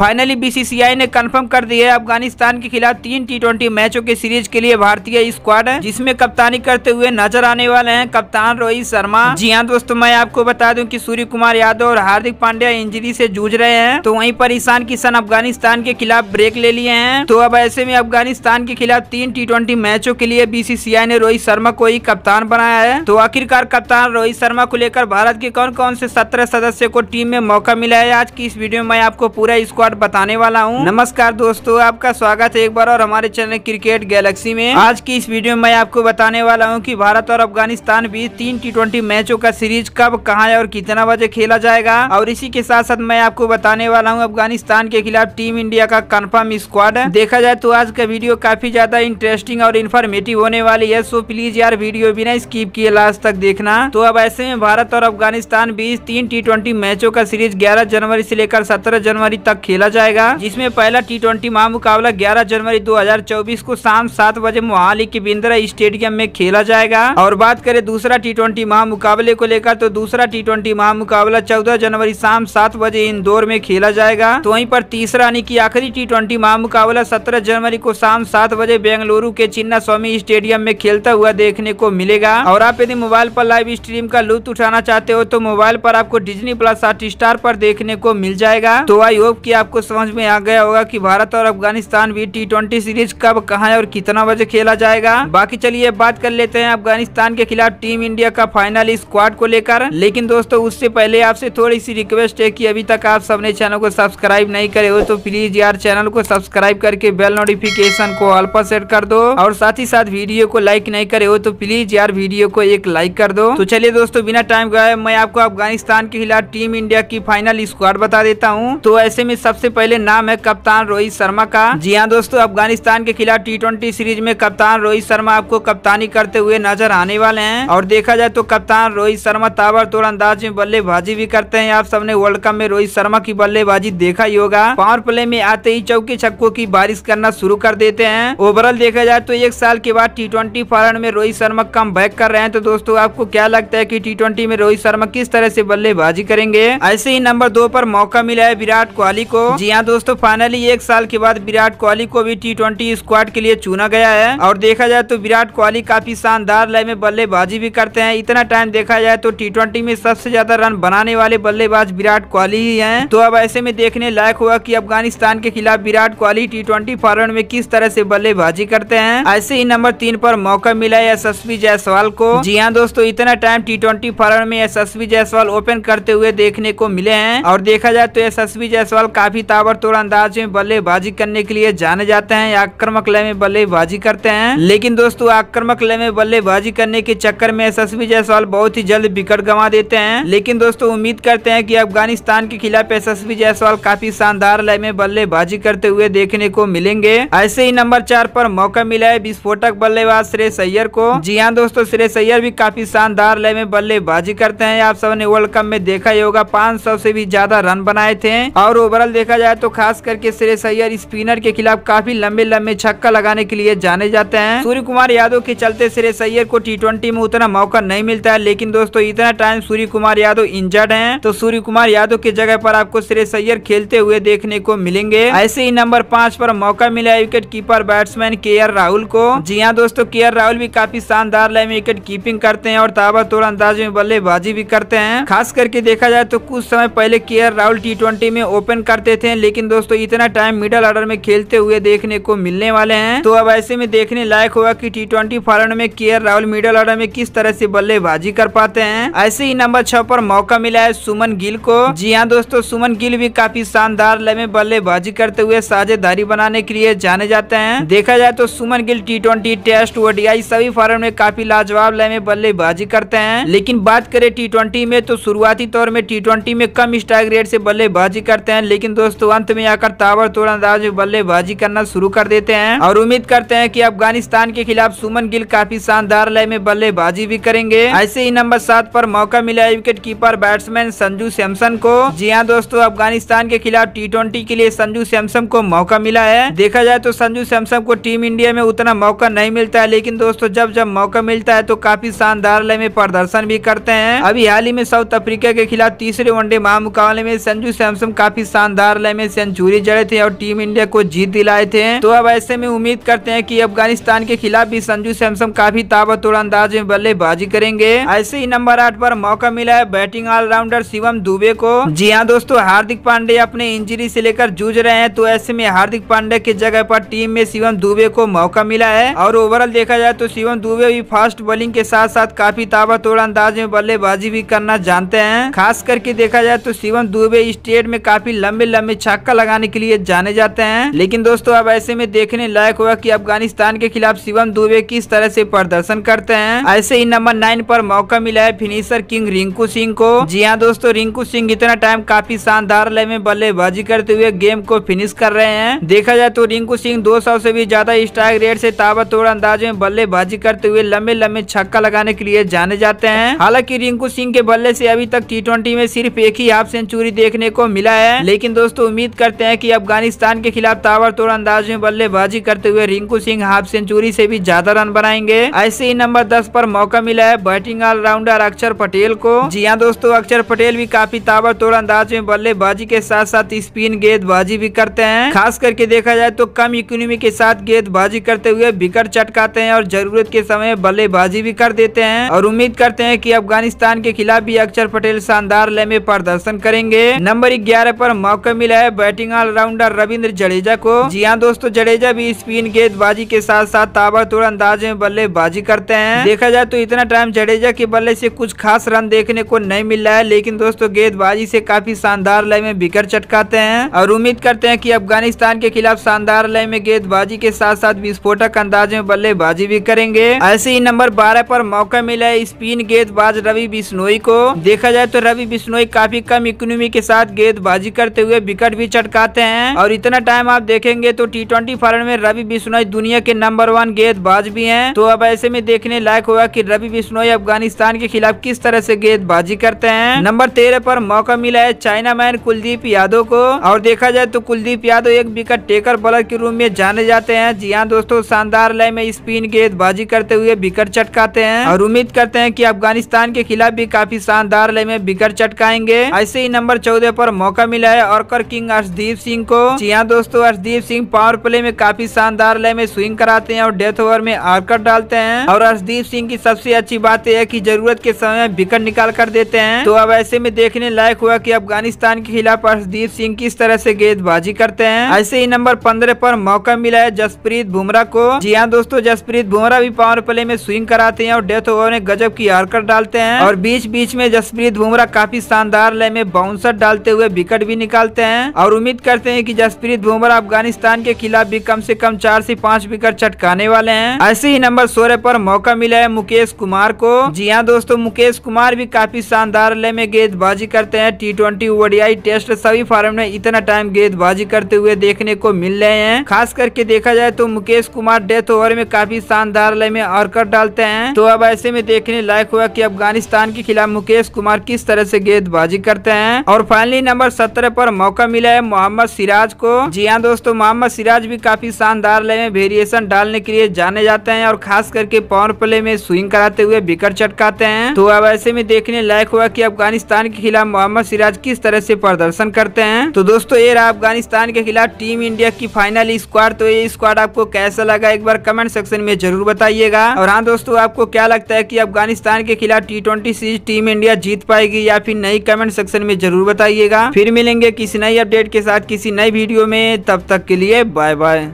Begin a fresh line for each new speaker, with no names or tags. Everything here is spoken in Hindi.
फाइनली बीसीसीआई ने कंफर्म कर दी है अफगानिस्तान के खिलाफ तीन टी मैचों के सीरीज के लिए भारतीय स्क्वाड जिसमें कप्तानी करते हुए नजर आने वाले हैं कप्तान रोहित शर्मा जी हाँ दोस्तों मैं आपको बता दूं कि सूर्य कुमार यादव और हार्दिक पांड्या इंजरी से जूझ रहे हैं तो वहीं पर ईशान किशन अफगानिस्तान के खिलाफ ब्रेक ले लिए हैं तो अब ऐसे में अफगानिस्तान के खिलाफ तीन टी मैचों के लिए बीसीसीआई ने रोहित शर्मा को ही कप्तान बनाया है तो आखिरकार कप्तान रोहित शर्मा को लेकर भारत के कौन कौन से सत्रह सदस्यों को टीम में मौका मिला है आज की इस वीडियो में मैं आपको पूरा स्क्वाड शॉर्ट बताने वाला हूँ नमस्कार दोस्तों आपका स्वागत है एक बार और हमारे चैनल क्रिकेट गैलेक्सी में आज की इस वीडियो में मैं आपको बताने वाला हूँ की भारत और अफगानिस्तान बीच तीन टी मैचों का सीरीज कब कहाँ और कितना बजे खेला जाएगा और इसी के साथ साथ मैं आपको बताने वाला हूँ अफगानिस्तान के खिलाफ टीम इंडिया का कन्फर्म स्क्वाड देखा जाए तो आज का वीडियो काफी ज्यादा इंटरेस्टिंग और इन्फॉर्मेटिव होने वाली है सो प्लीज यार वीडियो बिना स्कीप किए लास्ट तक देखना तो अब ऐसे में भारत और अफगानिस्तान बीच तीन टी मैचों का सीरीज ग्यारह जनवरी से लेकर सत्रह जनवरी तक खेला खेला जाएगा जिसमें पहला टी ट्वेंटी महामुकाबला ग्यारह जनवरी 2024 को शाम सात बजे मोहाली के बिंद्रा स्टेडियम में खेला जाएगा और बात करें दूसरा टी ट्वेंटी महामुकाबले को लेकर तो दूसरा टी ट्वेंटी महामुकाबला चौदह जनवरी शाम सात बजे इंदौर में खेला जाएगा तो वहीं पर तीसरा यानी कि आखिरी टी ट्वेंटी महामुकाबला सत्रह जनवरी को शाम सात बजे बेंगलुरु के चिन्ना स्वामी स्टेडियम में खेलता हुआ देखने को मिलेगा और आप यदि मोबाइल पर लाइव स्ट्रीम का लुत्फ उठाना चाहते हो तो मोबाइल पर आपको डिजनी प्लस हॉट स्टार पर देखने को मिल जाएगा तो आई होप की आप आपको समझ में आ गया होगा कि भारत और अफगानिस्तान भी टी ट्वेंटी सीरीज कब कहाँ और कितना बजे खेला जाएगा बाकी चलिए बात कर लेते हैं अफगानिस्तान के खिलाफ टीम इंडिया का फाइनल स्क्वाड को लेकर लेकिन दोस्तों उससे पहले आपसे थोड़ी सी रिक्वेस्ट है की अभी तक आप सबने चैनल को सब्सक्राइब नहीं करे हो तो प्लीज यार चैनल को सब्सक्राइब करके बेल नोटिफिकेशन को ऑल पर सेट कर दो और साथ ही साथ वीडियो को लाइक नहीं करे हो तो प्लीज यार वीडियो को एक लाइक कर दो तो चलिए दोस्तों बिना टाइम गए मैं आपको अफगानिस्तान के खिलाफ टीम इंडिया की फाइनल स्क्वाड बता देता हूँ तो ऐसे में सबसे सबसे पहले नाम है कप्तान रोहित शर्मा का जी हाँ दोस्तों अफगानिस्तान के खिलाफ टी सीरीज में कप्तान रोहित शर्मा आपको कप्तानी करते हुए नजर आने वाले हैं और देखा जाए तो कप्तान रोहित शर्मा ताबड़तोड़ अंदाज में बल्लेबाजी भी करते हैं आप सबने वर्ल्ड कप में रोहित शर्मा की बल्लेबाजी देखा ही होगा पावर प्ले में आते ही चौके छक्कों की बारिश करना शुरू कर देते हैं ओवरऑल देखा जाए तो एक साल के बाद टी ट्वेंटी में रोहित शर्मा कम बैक कर रहे हैं तो दोस्तों आपको क्या लगता है की टी में रोहित शर्मा किस तरह से बल्लेबाजी करेंगे ऐसे ही नंबर दो पर मौका मिला है विराट कोहली को को जी हाँ दोस्तों फाइनली एक साल के बाद विराट कोहली को भी टी ट्वेंटी स्क्वाड के लिए चुना गया है और देखा जाए तो विराट कोहली काफी शानदार लय में बल्लेबाजी भी करते हैं इतना टाइम देखा जाए तो टी ट्वेंटी में सबसे ज्यादा रन बनाने वाले बल्लेबाज विराट कोहली ही है तो अब ऐसे में देखने लायक हुआ की अफगानिस्तान के खिलाफ Virat Kohli T twenty format में किस तरह से बल्लेबाजी करते हैं ऐसे ही नंबर तीन पर मौका मिला यशस्वी जायसवाल को जी हाँ दोस्तों इतना टाइम टी ट्वेंटी फॉर्मेट में यशस्वी जायसवाल ओपन करते हुए देखने को मिले हैं और देखा जाए तो यशस्वी जायसवाल काफी काफ़ी ताबड़तोड़ अंदाज में बल्लेबाजी करने के लिए जाने जाते हैं आक्रमक लय में बल्लेबाजी करते हैं लेकिन दोस्तों आक्रमक लय में बल्लेबाजी करने के चक्कर में यशस्वी जायसवाल बहुत ही जल्द विकट गंवा देते हैं लेकिन दोस्तों उम्मीद करते हैं की अफगानिस्तान के खिलाफ यशस्वी जायसवाल काफी शानदार लय में बल्लेबाजी करते हुए देखने को मिलेंगे ऐसे ही नंबर चार पर मौका मिला है विस्फोटक बल्लेबाज श्रेय सैयर को जी हाँ दोस्तों श्रेय सैयर भी काफी शानदार लय में बल्लेबाजी करते हैं आप सबने वर्ल्ड कप में देखा ही होगा पांच से भी ज्यादा रन बनाए थे और ओवरऑल देखा जाए तो खास करके सुरेश अय्यर स्पिनर के खिलाफ काफी लंबे लंबे छक्का लगाने के लिए जाने जाते हैं सूर्य कुमार यादव के चलते सुरेश अय्यर को टी में उतना मौका नहीं मिलता है लेकिन दोस्तों इतना time Suryakumar Yadav injured है तो सूर्य कुमार यादव की जगह पर आपको सुरेश अय्यर खेलते हुए देखने को मिलेंगे ऐसे ही नंबर पाँच पर मौका मिला है विकेट कीपर बैट्समैन के राहुल को जी हाँ दोस्तों के राहुल भी काफी शानदार लाइन में विकेट कीपिंग करते हैं और ताबड़तोड़ अंदाज में बल्लेबाजी भी करते हैं खास करके देखा जाए तो कुछ समय पहले के राहुल टी में ओपन करते करते थे लेकिन दोस्तों इतना टाइम मिडल ऑर्डर में खेलते हुए देखने को मिलने वाले हैं तो अब ऐसे में देखने लायक होगा कि टी ट्वेंटी फॉरन में के राहुल मिडल ऑर्डर में किस तरह से बल्लेबाजी कर पाते हैं ऐसे ही नंबर छह पर मौका मिला है सुमन गिल को जी हाँ दोस्तों सुमन गिल भी काफी शानदार लय में बल्लेबाजी करते हुए साझेदारी बनाने के लिए जाने जाते हैं देखा जाए तो Shubman Gill T twenty test ODI सभी फॉरन में काफी लाजवाब लय में बल्लेबाजी करते हैं लेकिन बात करें टी ट्वेंटी में तो शुरुआती तौर में टी ट्वेंटी में कम स्ट्राइक रेट से बल्लेबाजी करते हैं लेकिन दोस्तों अंत में आकर तोड़ अंदाज में बल्लेबाजी करना शुरू कर देते हैं और उम्मीद करते हैं की अफगानिस्तान के खिलाफ सुमन गिल काफी शानदार लय में बल्लेबाजी भी करेंगे ऐसे ही नंबर सात पर मौका मिला है wicket keeper batsman Sanju Samson को जी हाँ दोस्तों अफगानिस्तान के खिलाफ टी के लिए संजू सैमसन को मौका मिला है देखा जाए तो संजू सैमसन को टीम इंडिया में उतना मौका नहीं मिलता है लेकिन दोस्तों जब जब मौका मिलता है तो काफी शानदार लय में प्रदर्शन भी करते हैं अभी हाल ही में साउथ अफ्रीका के खिलाफ तीसरे वनडे महामुकाबले में संजू सैमसन काफी शानदार मुकाबले में सेंचुरी जड़े थे और टीम इंडिया को जीत दिलाए थे तो अब ऐसे में उम्मीद करते हैं की अफगानिस्तान के खिलाफ भी संजू सैमसन काफी ताबतोड़ अंदाज में बल्लेबाजी करेंगे ऐसे ही नंबर आठ पर मौका मिला है बैटिंग ऑलराउंडर शिवम दुबे को जी हाँ दोस्तों हार्दिक पांडे अपने इंजरी से लेकर जूझ रहे हैं तो ऐसे में हार्दिक पांडे की जगह पर टीम में शिवम दुबे को मौका मिला है और ओवरऑल देखा जाए तो शिवम दुबे भी फास्ट बॉलिंग के साथ साथ काफी ताबड़तोड़ अंदाज में बल्लेबाजी भी करना जानते हैं खास करके देखा जाए तो शिवम दुबे स्टेट में काफी लंबे लंबे इंडिया में छक्का लगाने के लिए जाने जाते हैं लेकिन दोस्तों अब ऐसे में देखने लायक हुआ की अफगानिस्तान के खिलाफ शिवम दुबे किस तरह ऐसी प्रदर्शन करते हैं ऐसे ही नंबर नाइन पर मौका मिला है फिनिशर किंग रिंकू सिंह को जी हाँ दोस्तों रिंकू सिंह इतना टाइम काफी शानदार लय में बल्लेबाजी करते हुए गेम को फिनिश कर रहे हैं देखा जाए तो रिंकू सिंह 200 से भी ज्यादा स्ट्राइक रेट से ताबतोड़ अंदाज में बल्लेबाजी करते हुए लंबे लंबे छक्का लगाने के लिए जाने जाते हैं हालांकि रिंकू सिंह के बल्ले से अभी तक टी में सिर्फ एक ही हाफ सेंचुरी देखने को मिला है लेकिन दोस्तों दोस्तों उम्मीद करते हैं कि अफगानिस्तान के खिलाफ ताबड़तोड़ अंदाज में बल्लेबाजी करते हुए रिंकू सिंह हाफ सेंचुरी से भी ज्यादा रन बनाएंगे ऐसे ही नंबर दस पर मौका मिला है बैटिंग ऑलराउंडर अक्षर पटेल को जी हाँ दोस्तों अक्षर पटेल भी काफी ताबड़तोड़ अंदाज में बल्लेबाजी के साथ साथ स्पिन गेंदबाजी भी करते हैं खास करके देखा जाए तो कम इकोनॉमी के साथ गेंदबाजी करते हुए विकेट चटकाते हैं और जरूरत के समय बल्लेबाजी भी कर देते हैं और उम्मीद करते हैं की अफगानिस्तान के खिलाफ भी अक्षर पटेल शानदार लय में प्रदर्शन करेंगे नंबर ग्यारह पर मौका पे मिला है बैटिंग ऑलराउंडर रविंद्र जडेजा को जी हाँ दोस्तों जडेजा भी स्पिन गेंदबाजी के साथ साथ ताबड़तोड़ अंदाज में बल्लेबाजी करते हैं देखा जाए तो इतना टाइम जडेजा के बल्ले से कुछ खास रन देखने को नहीं मिल रहा है लेकिन दोस्तों गेंदबाजी से काफी शानदार लय में बिकर चटकाते हैं और उम्मीद करते हैं की अफगानिस्तान के खिलाफ शानदार लय में गेंदबाजी के साथ साथ विस्फोटक अंदाज में बल्लेबाजी भी करेंगे ऐसे ही नंबर बारह पर मौका मिला है स्पिन गेंदबाज रवि बिश्नोई को देखा जाए तो रवि बिश्नोई काफी कम इकोनॉमी के साथ गेंदबाजी करते हुए विकेट भी चटकाते हैं और इतना टाइम आप देखेंगे तो टी ट्वेंटी फॉरन में रवि बिश्नोई दुनिया के नंबर वन गेंदबाज भी हैं तो अब ऐसे में देखने लायक होगा कि रवि बिश्नोई अफगानिस्तान के खिलाफ किस तरह से गेंदबाजी करते हैं नंबर तेरह पर मौका मिला है चाइना मैन कुलदीप यादव को और देखा जाए तो कुलदीप यादव एक विकेट टेकर बॉलर के रूप में जाने जाते हैं जी हाँ दोस्तों शानदार लय में स्पिन गेंदबाजी करते हुए विकेट चटकाते हैं और उम्मीद करते हैं कि अफगानिस्तान के खिलाफ भी काफी शानदार लय में विकेट चटकाएंगे ऐसे ही नंबर चौदह पर मौका मिला है और यॉर्कर किंग अर्शदीप सिंह को जी हाँ दोस्तों अर्शदीप सिंह पावर प्ले में काफी शानदार लय में स्विंग कराते हैं और डेथ ओवर में आरकर डालते हैं और अर्शदीप सिंह की सबसे अच्छी बात यह है की जरूरत के समय विकट निकाल कर देते हैं तो अब ऐसे में देखने लायक हुआ की अफगानिस्तान के खिलाफ अर्शदीप सिंह किस तरह ऐसी गेंदबाजी करते हैं ऐसे ही नंबर पंद्रह पर मौका मिला है जसप्रीत बुमराह को जी हाँ दोस्तों जसप्रीत बुमराह भी पावर प्ले में स्विंग कराते हैं और डेथ ओवर में गजब की हरकत डालते हैं और बीच बीच में जसप्रीत बुमराह काफी शानदार लय में बाउंसर डालते हुए विकेट भी निकालते करते हैं और उम्मीद करते हैं कि जसप्रीत बुमराह अफगानिस्तान के खिलाफ भी कम से कम चार से पाँच विकेट चटकाने वाले हैं ऐसे ही नंबर सोलह पर मौका मिला है मुकेश कुमार को जी हाँ दोस्तों मुकेश कुमार भी काफी शानदार ले में गेंदबाजी करते हैं टी ट्वेंटी ओडियाई टेस्ट सभी फॉर्म में इतना टाइम गेंदबाजी करते हुए देखने को मिल रहे हैं खास करके देखा जाए तो मुकेश कुमार डेथ ओवर में काफी शानदार लय में कर डालते हैं तो अब ऐसे में देखने लायक हुआ की अफगानिस्तान के खिलाफ मुकेश कुमार किस तरह से गेंदबाजी करते हैं और फाइनली नंबर सत्रह पर मौका मिला है मोहम्मद सिराज को जी हाँ दोस्तों मोहम्मद सिराज भी काफी शानदार लय में वेरिएशन डालने के लिए जाने जाते हैं और खास करके पावर प्ले में स्विंग कराते हुए विकेट चटकाते हैं तो अब ऐसे में देखने लायक हुआ की अफगानिस्तान के खिलाफ मोहम्मद सिराज किस तरह से प्रदर्शन करते हैं तो दोस्तों ये रहा अफगानिस्तान के खिलाफ टीम इंडिया की फाइनल स्क्वाड तो ये स्क्वाड आपको कैसा लगा एक बार कमेंट सेक्शन में जरूर बताइएगा और हाँ दोस्तों आपको क्या लगता है की अफगानिस्तान के खिलाफ T twenty series team India जीत पाएगी या फिर नहीं कमेंट सेक्शन में जरूर बताइएगा फिर मिलेंगे किसी नई अपडेट के साथ किसी नई वीडियो में तब तक के लिए बाय बाय